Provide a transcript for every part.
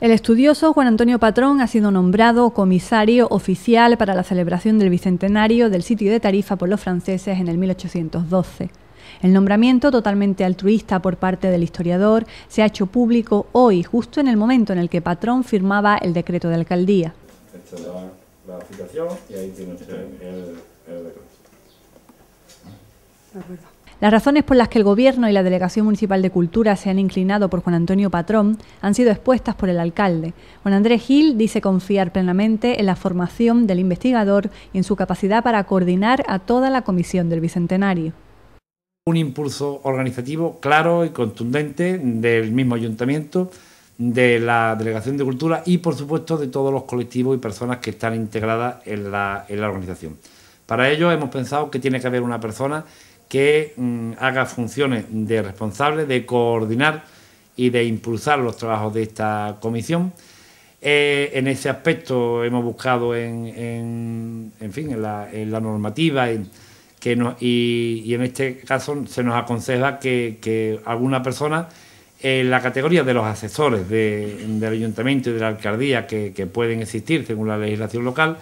El estudioso Juan Antonio Patrón ha sido nombrado comisario oficial para la celebración del bicentenario del sitio de Tarifa por los franceses en el 1812. El nombramiento, totalmente altruista por parte del historiador, se ha hecho público hoy, justo en el momento en el que Patrón firmaba el decreto de alcaldía. la, y ahí tiene el decreto. Las razones por las que el Gobierno y la Delegación Municipal de Cultura se han inclinado por Juan Antonio Patrón han sido expuestas por el alcalde. Juan Andrés Gil dice confiar plenamente en la formación del investigador y en su capacidad para coordinar a toda la comisión del Bicentenario. Un impulso organizativo claro y contundente del mismo ayuntamiento, de la Delegación de Cultura y, por supuesto, de todos los colectivos y personas que están integradas en la, en la organización. Para ello hemos pensado que tiene que haber una persona que mm, haga funciones de responsable, de coordinar y de impulsar los trabajos de esta comisión. Eh, en ese aspecto hemos buscado en, fin, en la, normativa que y, en este caso se nos aconseja que, alguna persona en la categoría de los asesores del ayuntamiento y de la alcaldía que, pueden existir según la legislación local,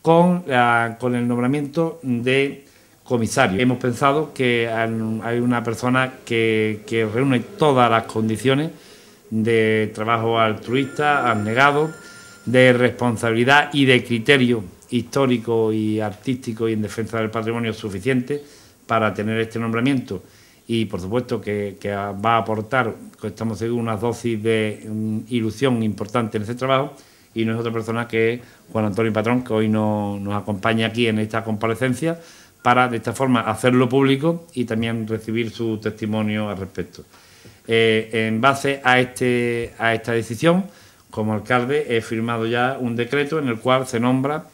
con el nombramiento de comisario. Hemos pensado que hay una persona que, reúne todas las condiciones de trabajo altruista, abnegado, de responsabilidad y de criterio histórico y artístico y en defensa del patrimonio suficiente para tener este nombramiento. Y por supuesto que, va a aportar, estamos seguros, una dosis de mm, ilusión importante en este trabajo. Y no es otra persona que Juan Antonio Patrón, que hoy nos acompaña aquí en esta comparecencia para de esta forma hacerlo público y también recibir su testimonio al respecto. Eh, en base a, este, a esta decisión, como alcalde, he firmado ya un decreto en el cual se nombra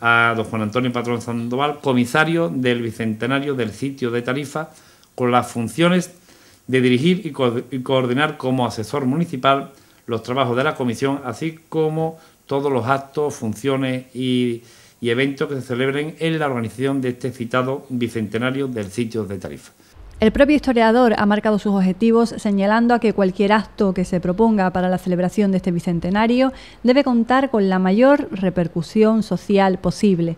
a don Juan Antonio Patrón Sandoval comisario del Bicentenario del sitio de Tarifa con las funciones de dirigir y coordinar como asesor municipal los trabajos de la comisión, así como todos los actos, funciones y y eventos que se celebren en la organización de este citado bicentenario del sitio de Tarifa. El propio historiador ha marcado sus objetivos señalando a que cualquier acto que se proponga para la celebración de este bicentenario debe contar con la mayor repercusión social posible.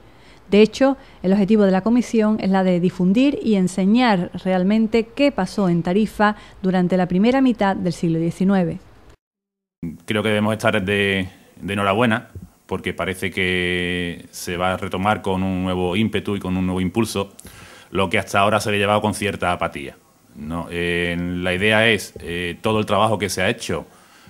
De hecho, el objetivo de la comisión es la de difundir y enseñar realmente qué pasó en Tarifa durante la primera mitad del siglo XIX. Creo que debemos estar de, de enhorabuena porque parece que se va a retomar con un nuevo ímpetu y con un nuevo impulso, lo que hasta ahora se había llevado con cierta apatía. Eh, la idea es eh, todo el trabajo que se ha hecho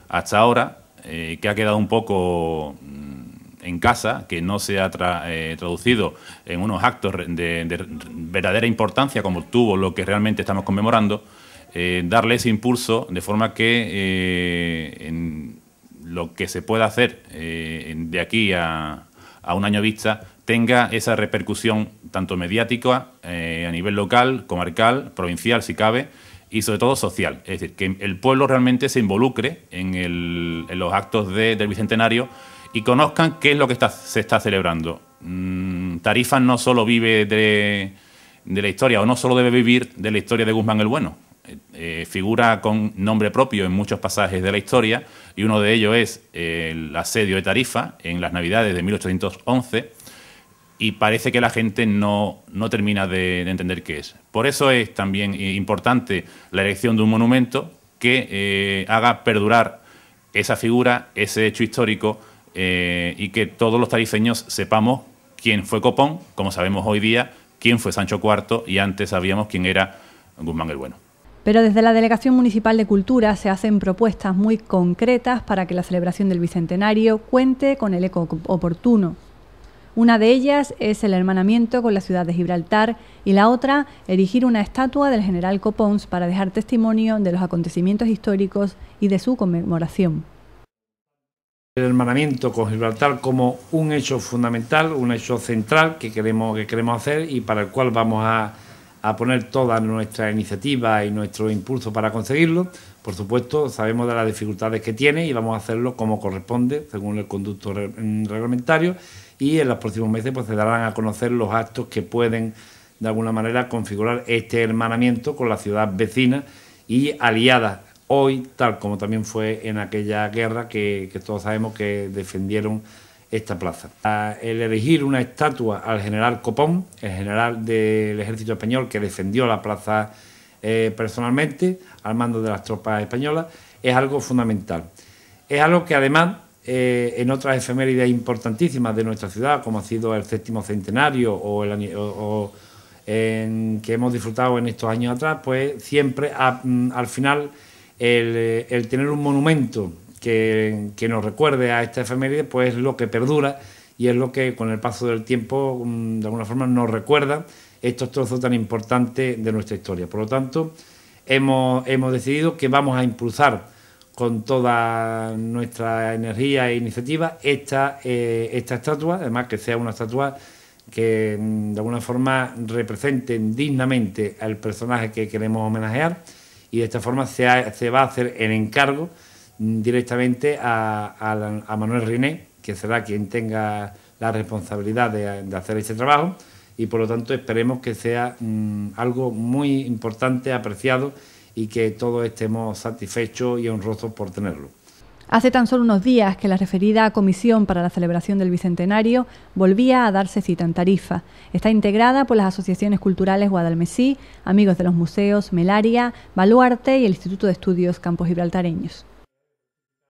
hasta ahora, eh, que ha quedado un poco mm, en casa, que no se ha traducido en unos actos de, verdadera importancia como tuvo lo que realmente estamos conmemorando, darle ese impulso de forma que lo que se pueda hacer de aquí a, un año vista tenga esa repercusión tanto mediática, eh, a nivel local, comarcal, provincial, si cabe, y sobre todo social. Es decir, que el pueblo realmente se involucre en, los actos del Bicentenario y conozcan qué es lo que está, se está celebrando. Mm, Tarifa no solo vive de, de la historia, o no solo debe vivir de la historia de Guzmán el Bueno. Eh, figura con nombre propio en muchos pasajes de la historia y uno de ellos es eh, el asedio de Tarifa en las Navidades de 1811 y parece que la gente no, termina de, entender qué es. Por eso es también eh, importante la elección de un monumento que haga perdurar esa figura, ese hecho histórico y que todos los tarifeños sepamos quién fue Copón, como sabemos hoy día, quién fue Sancho IV y antes sabíamos quién era Guzmán el Bueno. Pero desde la Delegación Municipal de Cultura se hacen propuestas muy concretas para que la celebración del Bicentenario cuente con el eco oportuno. Una de ellas es el hermanamiento con la ciudad de Gibraltar y la otra, erigir una estatua del general Copons para dejar testimonio de los acontecimientos históricos y de su conmemoración. El hermanamiento con Gibraltar como un hecho fundamental, un hecho central que queremos, que queremos hacer y para el cual vamos a a poner toda nuestra iniciativa y nuestro impulso para conseguirlo. Por supuesto, sabemos de las dificultades que tiene y vamos a hacerlo como corresponde, según el conducto mm, reglamentario, y en los próximos meses pues, se darán a conocer los actos que pueden, de alguna manera, configurar este hermanamiento con la ciudad vecina y aliada hoy, tal como también fue en aquella guerra que, que todos sabemos que defendieron esta plaza. El elegir una estatua al general Copón, el general del ejército español que defendió la plaza eh, personalmente al mando de las tropas españolas, es algo fundamental. Es algo que además eh, en otras efemérides importantísimas de nuestra ciudad, como ha sido el séptimo centenario o, el, que hemos disfrutado en estos años atrás, pues siempre mm, al final eh, el tener un monumento que, nos recuerde a esta efeméride, pues es lo que perdura y es lo que con el paso del tiempo mm, de alguna forma nos recuerda estos trozos tan importantes de nuestra historia. Por lo tanto, hemos, decidido que vamos a impulsar con toda nuestra energía e iniciativa esta, eh, esta estatua, además que sea una estatua que mm, de alguna forma ...represente dignamente al personaje que queremos homenajear y de esta forma se, se va a hacer el encargo directamente a, Manuel Riné, que será quien tenga la responsabilidad de, hacer este trabajo y por lo tanto esperemos que sea mm, algo muy importante, apreciado y que todos estemos satisfechos y honrosos por tenerlo. Hace tan solo unos días que la referida Comisión para la Celebración del Bicentenario volvía a darse cita en Tarifa. Está integrada por las asociaciones culturales Guadalmesí, Amigos de los Museos, Melaria, Baluarte y el Instituto de Estudios Campos Gibraltareños.